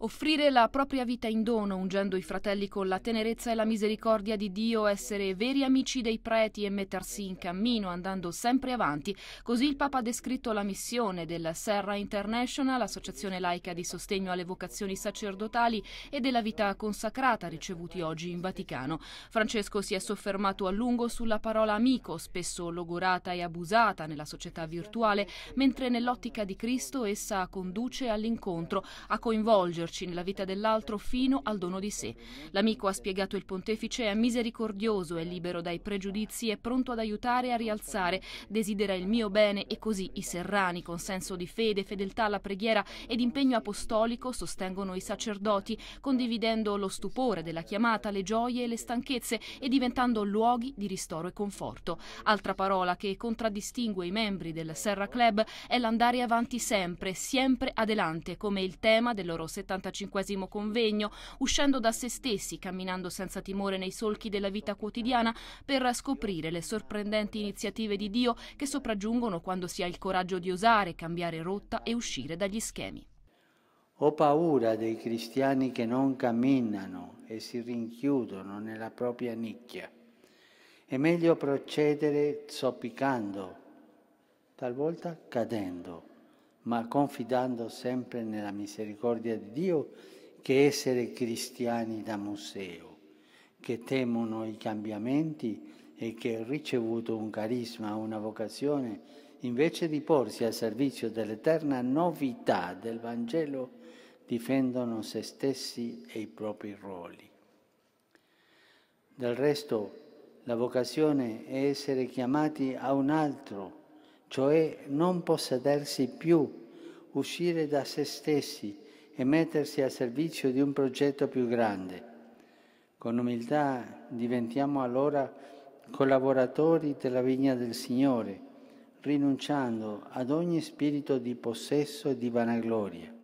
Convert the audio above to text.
Offrire la propria vita in dono, ungendo i fratelli con la tenerezza e la misericordia di Dio, essere veri amici dei preti e mettersi in cammino andando sempre avanti. Così il Papa ha descritto la missione del Serra International, associazione laica di sostegno alle vocazioni sacerdotali e della vita consacrata ricevuti oggi in Vaticano. Francesco si è soffermato a lungo sulla parola amico, spesso logorata e abusata nella società virtuale, mentre nell'ottica di Cristo essa conduce all'incontro, a coinvolgere immergerci nella vita dell'altro fino al dono di sé. L'amico, ha spiegato il pontefice, è misericordioso, è libero dai pregiudizi, è pronto ad aiutare e a rialzare, desidera il mio bene e così i serrani, con senso di fede, fedeltà alla preghiera ed impegno apostolico, sostengono i sacerdoti, condividendo lo stupore della chiamata, le gioie e le stanchezze e diventando luoghi di ristoro e conforto. Altra parola che contraddistingue i membri del Serra Club è l'andare avanti sempre, sempre adelante, come il tema del loro 70 75 convegno, uscendo da se stessi, camminando senza timore nei solchi della vita quotidiana per scoprire le sorprendenti iniziative di Dio che sopraggiungono quando si ha il coraggio di osare, cambiare rotta e uscire dagli schemi. Ho paura dei cristiani che non camminano e si rinchiudono nella propria nicchia. È meglio procedere zoppicando, talvolta cadendo ma confidando sempre nella misericordia di Dio che essere cristiani da museo, che temono i cambiamenti e che ricevuto un carisma, una vocazione, invece di porsi al servizio dell'eterna novità del Vangelo, difendono se stessi e i propri ruoli. Del resto, la vocazione è essere chiamati a un altro, cioè non possedersi più, uscire da se stessi e mettersi a servizio di un progetto più grande. Con umiltà diventiamo allora collaboratori della vigna del Signore, rinunciando ad ogni spirito di possesso e di vanagloria.